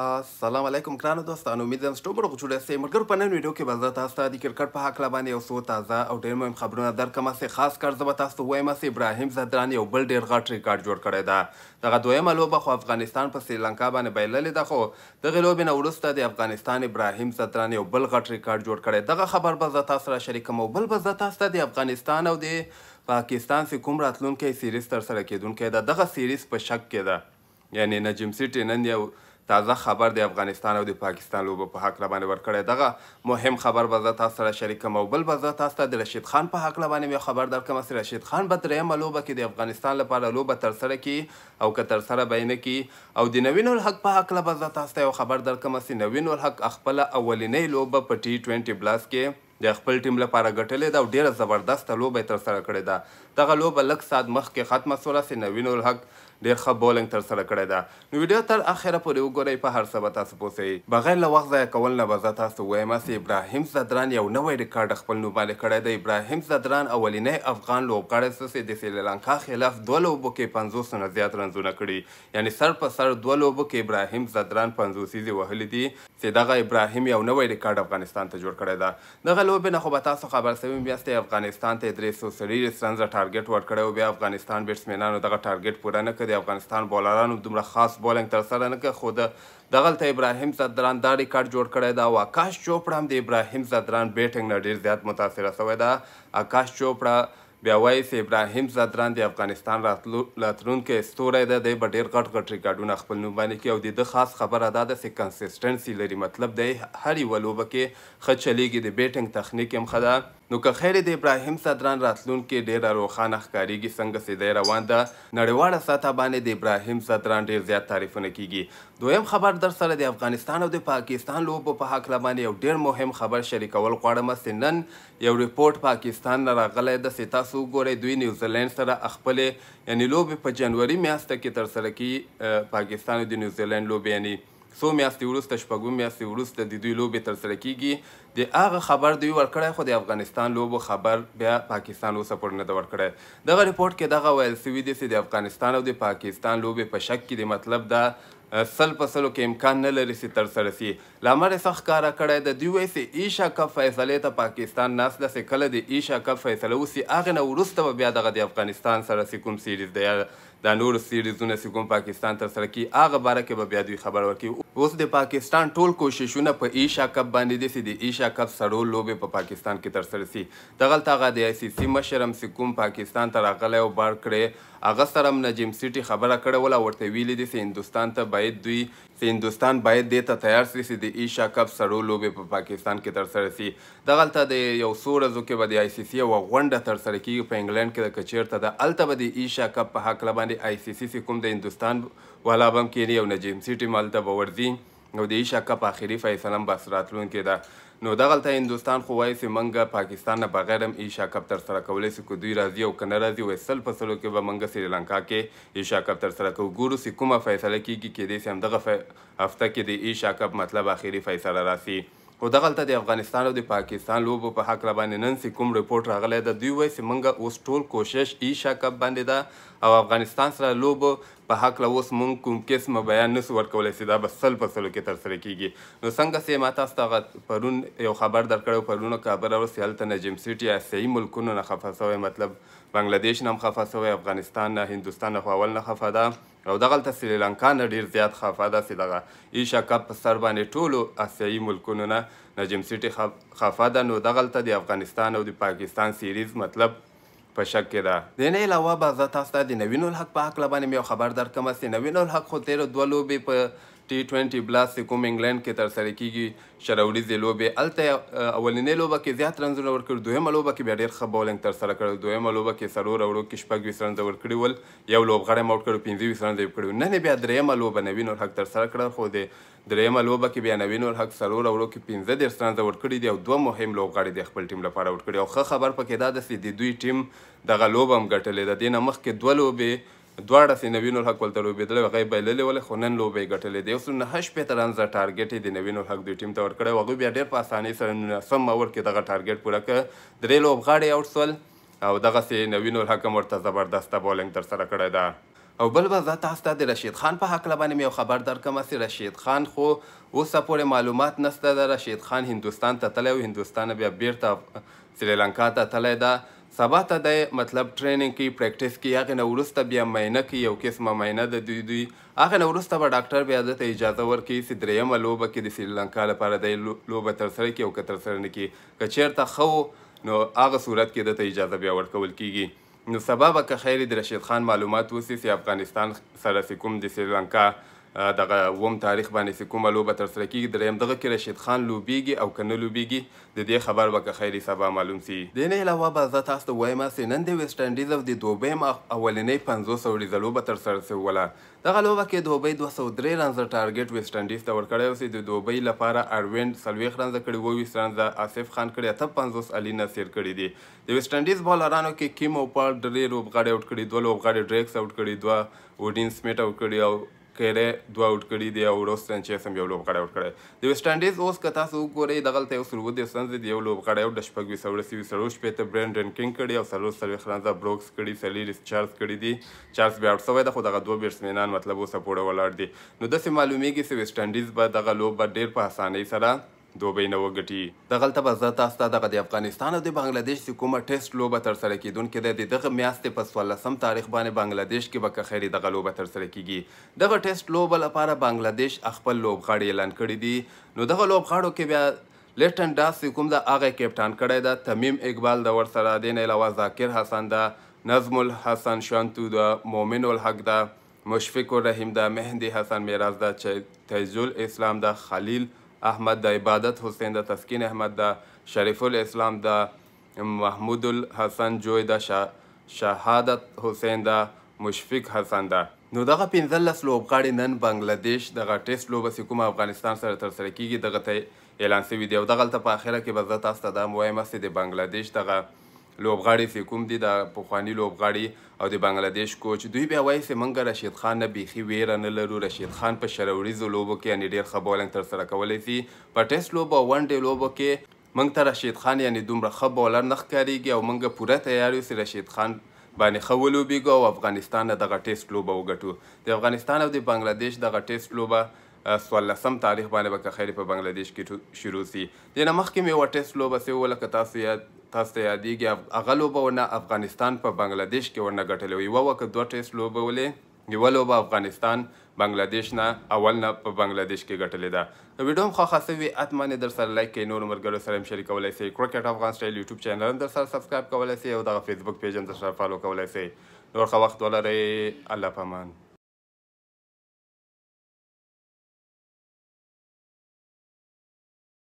السلام علیکم ګرانو دوستانو امید زم ستاسو مرغ جوړه سي مرګر په نن ویډیو کې به تاسو ته د کرکټ په حق باندې یو څو تازه او ډېر مهم خبرونه درکمه سي خاص کر زب تاسو وایم سي ابراهيم زدراني یو بل ډېر غټ ریکارډ جوړ کړی دا دغه دویمه لوبه خو افغانستان په سریلانکا باندې بایللې ده خو دغه لوبې نه وروسته د افغانستان ابراهيم زدراني یو بل غټ ریکارډ جوړ کړی دغه خبر به تاسو را شریکم او بل به تاسو ته د افغانستان او د پاکستان سي کوم راتلونکي سیریز تر سره کېدونکې ده دغه سیریز په شک کې ده یعنی نجم سیټي نن یو تازه خبر د افغانستان او د پاکستان لوبه په حق باندې ورکړی دغه مهم خبر به زه تاسو سره شریکم او بل به زه تاسو ته د رشید خان په حق باندې یو خبر درکم چې رشید خان به درېیمه لوبه کې د افغانستان لپاره لوبه ترسره کړي او که ترسره به یې نه کړي او د نوین الحق په حق به زه تاسو ته یو خبر درکم چې نوین الحق خپله اولنۍ لوبه په ټي ټوینټي بلاس کې د خپل ټیم لپاره ګټلې ده او ډیره زبردسته لوبه ترسره کړې ده دغه لوبه لږ ساعت مخکې ختمه شوله چې نوین الحق ډیر ښه بولینګ تر سره کړی ده نو ویډیو تر اخره پورې وګورئ په هر څه به تاسو پوسئ بغیر له وخت ضایع کول نه به زه تاسو وایم چې ابراهیم زدران یو نوی ریکارډ خپل نوم باندې کړی دی ابراهیم زدران اولنی افغان لوبغاړی څه د سریلانکا خلاف دوه لوبو کې پنځوسو نه زیات رنزونه کړي یعنې سر په سر دوه لوبو کې ابراهیم زدران پنځوسیزې وهلې دي چې دغه ابراهیم یو نوی ریکارډ افغانستان ته جوړ کړی ده دغه لوبې نه خو به تاسو خبر سوي میاشتې افغانستان ته درې سو سریز رنزه ټارګټ ورکړی او بیا افغانستان بیټسمینانو دغه ټارګټ پوره نه کړ د افغانستان بولرانو دومره خاص بولنګ تر سره نه کړ خو د دغلته ابراهیم زدران دا ریکارډ جوړ کړی دا او آکاش چوپړه هم د ابراهیم زدران بیټنګ نه ډیر زیات متاثره سوی ده آکاش چوپړه بیا وایي چې ابراهیم زدران د افغانستان راتلونکی ستوری ده دی به ډېر غټ غټ ریکارډونه خپل نوم باندې کوي او د ده خاص خبره دا ده چې کنسسټنسي لري مطلب دی هر یوه لوبه کې ښه چلیږي د بیټنګ تخنیک هم ښه ده نو که خیر د ابراهیم صدران راتلونکي ډیره روښانه ښکاریږي څنګه چې دی روان ده نړیواړه سطح باندې د ابراهیم صدران ډیر زیات تعریفونه کیږي دویم خبر در سره د افغانستان او د پاکستان لوبو په هکله باندې یو ډیر مهم خبر شریکول غواړم چې نن یو ریپورت پاکستان نه راغلی ده چې تاسو وګورئ دوی نیوزیلند سره خپلې یعنې لوبې په جنوري میاشته کې ترسره کوي پاکستان او د نیوزیلند لوبې یعنې څو میاشتې وروسته شپږم میاشتې وروسته د دوی لوبې ترسره کیږي د هغه خبر دوی ورکړی خو د افغانستان لوبو خبر بیا پاکستان اوسه پورې نه ده ورکړی دغه رپورټ کې دغه ویل سوي دی چې د افغانستان او د پاکستان لوبې په شک کې د مطلب دا سل په سلو کې امکان نه لري چې ترسره سي لامر سخت کار کړی د دوی سي ایشا کپ فیصله ته پاکستان ناس د کله د ایشا کپ فیصله وسی اغه نه ورسته بیا دغه د افغانستان سره کوم سیریز دی د نور سیریزونه چې کوم پاکستان تر سره کی هغه باره کې به بیا دوی خبر ورکړي اوس د پاکستان ټول کوششونه په ایشا کپ باندې دي چې د ایشا کپ سړو لوبې په پاکستان کې تر سره سي دغلته هغه د آی سی سی مشر هم چې کوم پاکستان ته راغلی او بار کړی هغه سره هم نجیم سیټي خبره کړې وله ورته ویلي دي چې هندوستان ته باید دوی چې هندوستان باید دې ته تیار سي چې د ایشا کپ سړو لوبې په پا پاکستان کې ترسره سي دغلته د یو څو ورځو کې به د آی سی سی یوه غونډه ترسره کیږي په انګلینډ کې د که چېرته ده هلته به د ایشا کپ په هکله باندې آی سی سی چې کوم د هندوستان والا به هم کښېني او نجیم سیټي هم هلته به ورځي نو د شکه په اخري فیصله بس راتلونکې ده نو دغلته هندوستان خو وایي چې موږ پاکستان نه بغیر هم ایشا کپ ترسره کولی سو که دوی راځي او که نه راځي ویسل په سلو کې به موږ سریلانکا کې ایشا کپ ترسره کوو ګورو چې کومه فیصله کېږي کېدای سي همدغه هفته کې د ایشا کپ مطلب اخري فیصله راسي خو دغلته د افغانستان او د پاکستان لوبو په حق را باندې نن سې کوم رپورټ راغلی ده دوی وایي چې موږ اوس ټول کوشش ایشا کپ باندې ده او افغانستان سره لوبو په هکله اوس موږ کوم قسمه بیان نسو ورکولی چې دا به سل په سلو کې ترسره کیږي نو څنګه سې ما تاسو ته پرون یو خبر درکړی پرون کابل راوستې هلته نجم سیټي آسیایي ملکونو نه خفه سوی مطلب بنګلادیش نه هم خفه سوی افغانستان نه هندوستان نه خو اول نه خفه ده او دغلته سریلانکا نه ډیر زیات خفه ده چې دغه ایشا کپ په سر باندې ټولو آسیایي ملکونو نه نجم سیټي خفه ده نو دغلته د افغانستان او د پاکستان سیریز مطلب په شک کې ده د نه علاوه به زه تاسو ته د نوین الحق په هکله باندې یو خبر درکوم چې نوین الحق خو تېرو دوه لوبې په ټي 20 بلاس کوم انګلند کې تر سره کیږي شراوړيزې لوبې الته اولنې لوبه کې زیات رنزونه ورکړ دویمه لوبه کې بیا ډېر ښه بولینګ تر سره کړ دویمه لوبه کې سرور اورو کې شپږ وسرند ورکړي ول یو لوبغړی موټ کړو 15 وسرند ورکړو نن بیا درېمه لوبه نوین اور حق تر سره کړ خو دې درېمه لوبه کې بیا نوین اور حق سرور اورو کې 15 ډېر سرند ورکړي دی او دوه مهم لوبغړي د خپل ټیم لپاره ورکړي او ښه خبر پکې دا ده چې د دوی ټیم دغه لوبه هم ګټلې ده دینه مخکې دوه لوبې دواړه سي نوین الحق ولته لوبېدل هغه یې بایللې ولې خو نن لوبه یې ګټلې دی یو سل نهه شپېته رنزه ټارګېټ یې د نوین الحق دوی ټیم ته ورکړی و هغوی بیا ډېر په اسانۍ سره نولسم اوور کې دغه ټارګېټ پوره کړ درې لوبغاړي اوټ شول او دغسې نوین الحق هم ورته زبردسته بولینګ ترسره کړې ده او بل به زه تاسو ته د رشید خان په هکله باندې مې یو خبر درکړم چې رشید خان خو اوسه پورې معلومات نسته د رشید خان هندوستان ته تللی او هندوستان بیا بیرته سریلانکا ته تللی ده سبا ته د مطلب ټریننګ کې پریکټیس کې هغه نه ورسته بیا مینه کې یو قسمه مینه د دوی دوی هغه نه ورسته به ډاکټر بیا د اجازه ورکړي چې درېیمه لوبه کې د سریلانکا لپاره د لوبه ترسره کړي او که ترسره نه کړي که چېرته ښه نو هغه صورت کې دته اجازه بیا ورکول کېږي نو سبا به که خیر د رشید خان معلومات وسي چې افغانستان سره کوم د سریلانکا دغه ووم تاریخ باندې چې کومه لوبه ترسره کیږي دریم دغه کې رشید خان لوبیږي او کنه لوبیږي د دې خبر به که خیري سبا معلوم سي د نه علاوه به زه تاسو ته وایم چې نن د ویسټ انډیز او د دوبۍ اولنۍ پنځو سو ریزه لوبه ترسره سوله دغه لوبه کې دوبۍ دوه سوه درې رنزه ټارګټ ویسټ انډیز ته ورکړی اوس د دوبۍ لپاره ارویند څلوېښت رنزه کړي اوویشت رنزه آصف خان کړي اته پنځوس علي نصیر کړي دي د ویسټ انډیز بالرانو کې کیم اوپال درې لوبغاړي اوټ کړي دوه لوبغاړي ډریکس اوټ کړي دوه وډین سمیټ اوټ کړي او کړي دوه اوټ کړي دی او روستن چې سم یو لوب کړي اوټ کړي د ویسټ انډیز اوس کتا سو ګوري دغه ته اوس ورو دي سنز دی یو لوب کړي او د شپږ وی سوړ سی سړو شپې ته برندن کینګ کړي او سلو سلو خلانزا بروکس کړي سلی ریچارز کړي دي چارلز بیا اوټ سوی د خو دغه دوه بیټسمنان مطلب اوس پوره ولاړ دي نو د سه معلومیږي چې ویسټ انډیز به دغه لوب ډیر په اسانۍ سره دوبۍ نه وګټي دغلته به زه تاسو ته دغه د افغانستان او د بنګلاديش د کومه ټیسټ لوبه ترسره کیدونکې ده د دغه میاشتې په څوارلسم تاریخ باندې بنګلاديش کې به که خیر دغه لوبه ترسره کیږي دغه ټیسټ لوبه لپاره بنګلاديش خپل لوبغاړي اعلان کړي دي نو دغه لوبغاړو کې بیا لیفټن ډاس کوم د هغه کیپټان کړی دا تمیم اقبال د ور سره دین علاوه ذاکر حسن دا نظم الحسن شانتو دا مومن الحق دا مشفق الرحیم دا مهدی حسن میراز دا تیزول اسلام دا خلیل احمد د عبادت حسین د تسکین احمد د شریف الاسلام د محمود الحسن جوی د شهادت حسین د مشفق حسن ده نو دغه 15 لوبغاړي نن بنگلاديش دغه ټیسټ لوبه سکوم افغانستان سره تر سره کیږي دغه ته اعلان شوی دی او دغه ته په اخره کې به زه تاسو ته دا وایم چې د بنگلاديش دغه لوبغاړي چې کوم دي د پخوانی لوبغاړي او د بنگلاديش کوچ دوی بیا وایي چې منګه رشید خان نه بيخي ویره نه لرو رشید خان په شروریزو لوبو کې ان ډیر خبولنګ تر سره کولای شي په ټیسټ لوبو ون ډے لوبو کې منګ ته رشید خان یعنی دومره ښه بولر نه ښکارېږي او منګه پوره تیار یو چې رشید خان باندې ښه ولوبېږو او افغانستان دغه ټیسټ لوبه وګټو د افغانستان او د بنګلاديش دغه ټیسټ لوبه سوالسم تاریخ باندې به که خیر په بنگلاديش کې شروع سي د نه مخکې مې یوه ټیسټ لوبه سوې وه لکه تاسو یاد تاسو ته یادېږي هغه لوبه ورنه افغانستان په بنگلاديش کې ورنه ګټلې وه یوه وکه دوه ټیسټ لوبه ولې یوه لوبه افغانستان بنگلاديش نه اول نه په بنگلاديش کې ګټلې ده ویډیو هم خوښه سوي حتمن در سره لایک کوئ نور ملګرو سره هم شریکولی سئ کرکټ افغان سټایل یوټیوب چینل هم در سره سبسکرایب کولی سئ او دغه فیسبوک پیج هم در سره فالو کولی سئ نور ښه وخت ولرئ الله پامان